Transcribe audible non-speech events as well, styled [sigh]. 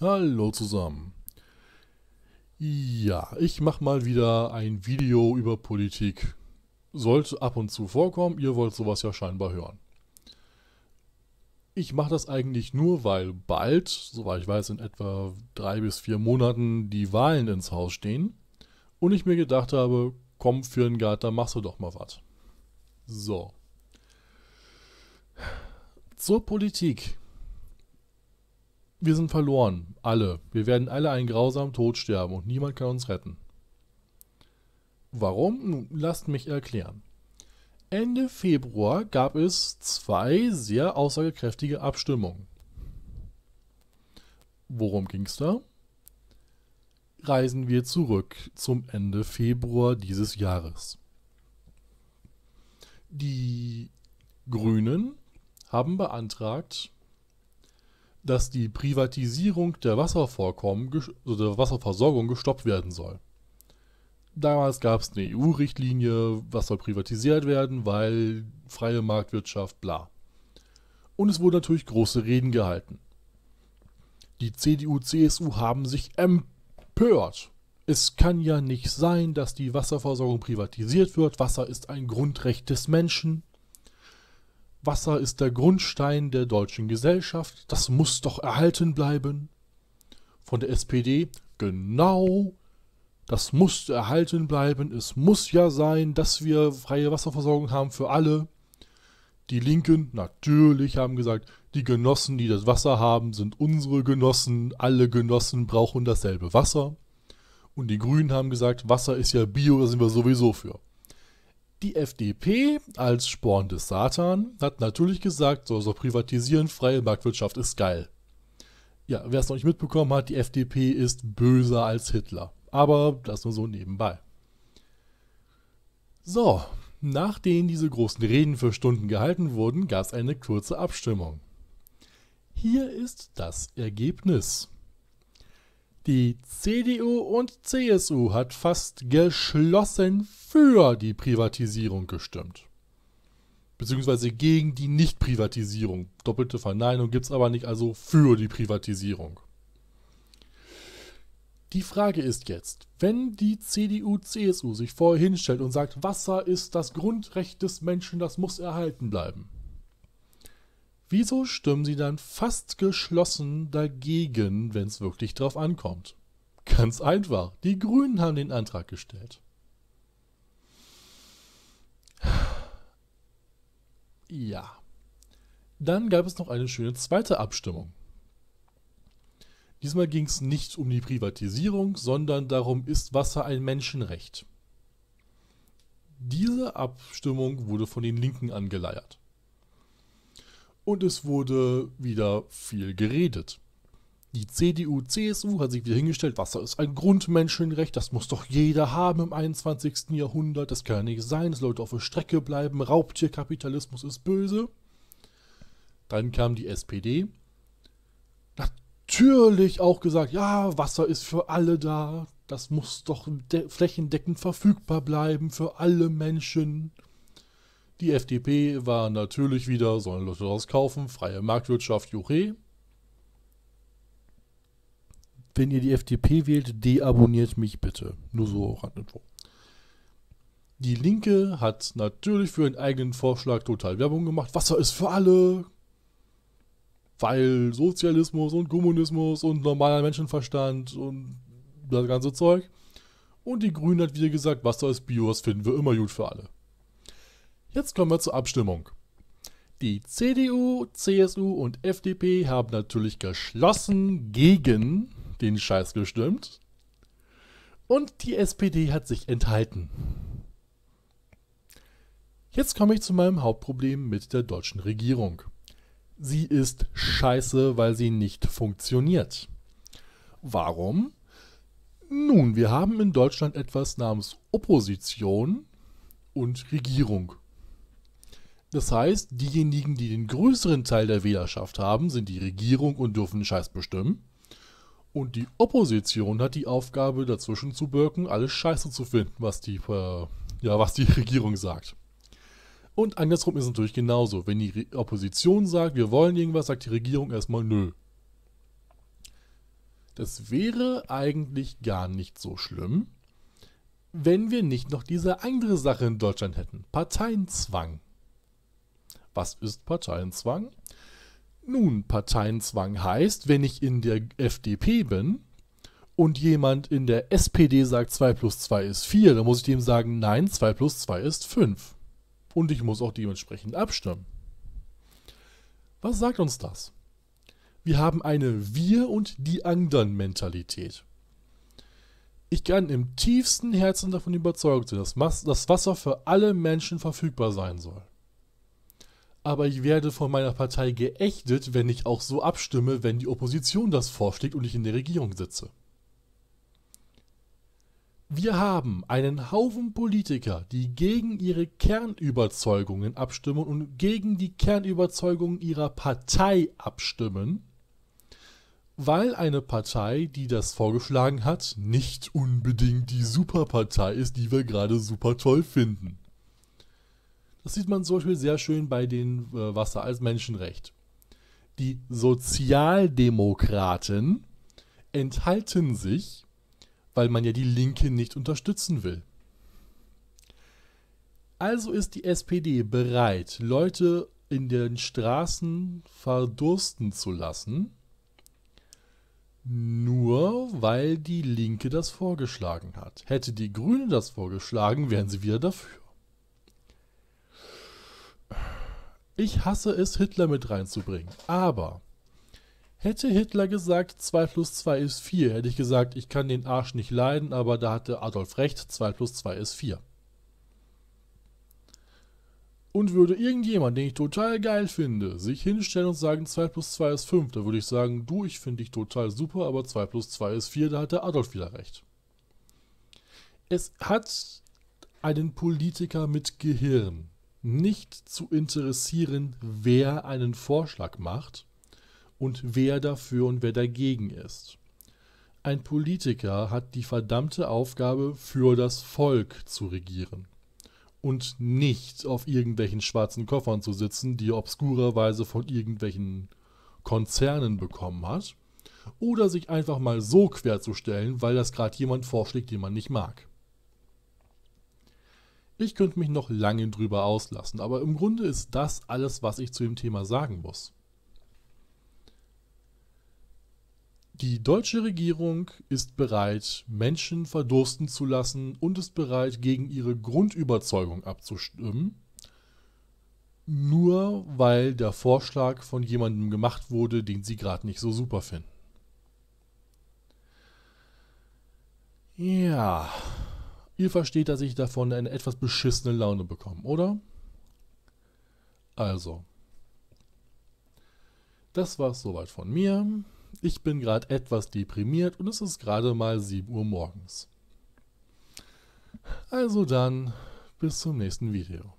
Hallo zusammen. Ja, ich mache mal wieder ein Video über Politik. Sollte ab und zu vorkommen, ihr wollt sowas ja scheinbar hören. Ich mache das eigentlich nur, weil bald, soweit ich weiß, in etwa drei bis vier Monaten die Wahlen ins Haus stehen und ich mir gedacht habe, komm für den Garten, machst du doch mal was. So. Zur Politik. Wir sind verloren, alle. Wir werden alle einen grausamen Tod sterben und niemand kann uns retten. Warum? Nun, lasst mich erklären. Ende Februar gab es zwei sehr aussagekräftige Abstimmungen. Worum ging es da? Reisen wir zurück zum Ende Februar dieses Jahres. Die Grünen haben beantragt, dass die Privatisierung der, Wasservorkommen, also der Wasserversorgung gestoppt werden soll. Damals gab es eine EU-Richtlinie, was soll privatisiert werden, weil freie Marktwirtschaft, bla. Und es wurden natürlich große Reden gehalten. Die CDU, CSU haben sich empört. Es kann ja nicht sein, dass die Wasserversorgung privatisiert wird. Wasser ist ein Grundrecht des Menschen. Wasser ist der Grundstein der deutschen Gesellschaft, das muss doch erhalten bleiben. Von der SPD, genau, das muss erhalten bleiben, es muss ja sein, dass wir freie Wasserversorgung haben für alle. Die Linken natürlich haben gesagt, die Genossen, die das Wasser haben, sind unsere Genossen, alle Genossen brauchen dasselbe Wasser. Und die Grünen haben gesagt, Wasser ist ja Bio, da sind wir sowieso für. Die FDP als Sporn des Satan hat natürlich gesagt, so, so privatisieren, freie Marktwirtschaft ist geil. Ja, wer es noch nicht mitbekommen hat, die FDP ist böser als Hitler. Aber das nur so nebenbei. So, nachdem diese großen Reden für Stunden gehalten wurden, gab es eine kurze Abstimmung. Hier ist das Ergebnis. Die CDU und CSU hat fast geschlossen für die Privatisierung gestimmt. Beziehungsweise gegen die Nichtprivatisierung. Doppelte Verneinung gibt es aber nicht, also für die Privatisierung. Die Frage ist jetzt, wenn die CDU-CSU sich vorher hinstellt und sagt, Wasser ist das Grundrecht des Menschen, das muss erhalten bleiben, Wieso stimmen sie dann fast geschlossen dagegen, wenn es wirklich drauf ankommt? Ganz einfach, die Grünen haben den Antrag gestellt. Ja. Dann gab es noch eine schöne zweite Abstimmung. Diesmal ging es nicht um die Privatisierung, sondern darum, ist Wasser ein Menschenrecht? Diese Abstimmung wurde von den Linken angeleiert und es wurde wieder viel geredet. Die CDU, CSU hat sich wieder hingestellt, Wasser ist ein Grundmenschenrecht, das muss doch jeder haben im 21. Jahrhundert, das kann ja nicht sein, dass Leute auf der Strecke bleiben, Raubtierkapitalismus ist böse. Dann kam die SPD, natürlich auch gesagt, ja, Wasser ist für alle da, das muss doch flächendeckend verfügbar bleiben für alle Menschen. Die FDP war natürlich wieder, sollen Leute das kaufen, freie Marktwirtschaft, juche. Wenn ihr die FDP wählt, deabonniert mich bitte. Nur so Randinfo. Die Linke hat natürlich für ihren eigenen Vorschlag total Werbung gemacht. Wasser ist für alle. Weil Sozialismus und Kommunismus und normaler Menschenverstand und das ganze Zeug. Und die Grünen hat wieder gesagt, Wasser ist Bio, das finden wir immer gut für alle. Jetzt kommen wir zur Abstimmung. Die CDU, CSU und FDP haben natürlich geschlossen gegen den Scheiß gestimmt. Und die SPD hat sich enthalten. Jetzt komme ich zu meinem Hauptproblem mit der deutschen Regierung. Sie ist scheiße, weil sie nicht funktioniert. Warum? Nun, wir haben in Deutschland etwas namens Opposition und Regierung. Das heißt, diejenigen, die den größeren Teil der Wählerschaft haben, sind die Regierung und dürfen den Scheiß bestimmen. Und die Opposition hat die Aufgabe, dazwischen zu birken, alles Scheiße zu finden, was die, äh, ja, was die [laughs] Regierung sagt. Und andersrum ist es natürlich genauso. Wenn die Re Opposition sagt, wir wollen irgendwas, sagt die Regierung erstmal nö. Das wäre eigentlich gar nicht so schlimm, wenn wir nicht noch diese andere Sache in Deutschland hätten: Parteienzwang. Was ist Parteienzwang? Nun, Parteienzwang heißt, wenn ich in der FDP bin und jemand in der SPD sagt, 2 plus 2 ist 4, dann muss ich dem sagen, nein, 2 plus 2 ist 5. Und ich muss auch dementsprechend abstimmen. Was sagt uns das? Wir haben eine Wir- und die anderen Mentalität. Ich kann im tiefsten Herzen davon überzeugt sein, dass das Wasser für alle Menschen verfügbar sein soll aber ich werde von meiner Partei geächtet, wenn ich auch so abstimme, wenn die Opposition das vorschlägt und ich in der Regierung sitze. Wir haben einen Haufen Politiker, die gegen ihre Kernüberzeugungen abstimmen und gegen die Kernüberzeugungen ihrer Partei abstimmen, weil eine Partei, die das vorgeschlagen hat, nicht unbedingt die Superpartei ist, die wir gerade super toll finden. Das sieht man zum Beispiel sehr schön bei den äh, Wasser als Menschenrecht. Die Sozialdemokraten enthalten sich, weil man ja die Linke nicht unterstützen will. Also ist die SPD bereit, Leute in den Straßen verdursten zu lassen, nur weil die Linke das vorgeschlagen hat. Hätte die Grüne das vorgeschlagen, wären sie wieder dafür. Ich hasse es, Hitler mit reinzubringen. Aber hätte Hitler gesagt, 2 plus 2 ist 4, hätte ich gesagt, ich kann den Arsch nicht leiden, aber da hatte Adolf recht, 2 plus 2 ist 4. Und würde irgendjemand, den ich total geil finde, sich hinstellen und sagen, 2 plus 2 ist 5, da würde ich sagen, du, ich finde dich total super, aber 2 plus 2 ist 4, da hat der Adolf wieder recht. Es hat einen Politiker mit Gehirn nicht zu interessieren, wer einen Vorschlag macht und wer dafür und wer dagegen ist. Ein Politiker hat die verdammte Aufgabe, für das Volk zu regieren und nicht auf irgendwelchen schwarzen Koffern zu sitzen, die er obskurerweise von irgendwelchen Konzernen bekommen hat, oder sich einfach mal so querzustellen, weil das gerade jemand vorschlägt, den man nicht mag. Ich könnte mich noch lange drüber auslassen, aber im Grunde ist das alles, was ich zu dem Thema sagen muss. Die deutsche Regierung ist bereit, Menschen verdursten zu lassen und ist bereit, gegen ihre Grundüberzeugung abzustimmen, nur weil der Vorschlag von jemandem gemacht wurde, den sie gerade nicht so super finden. Ja, Ihr versteht, dass ich davon eine etwas beschissene Laune bekomme, oder? Also. Das war's soweit von mir. Ich bin gerade etwas deprimiert und es ist gerade mal 7 Uhr morgens. Also dann, bis zum nächsten Video.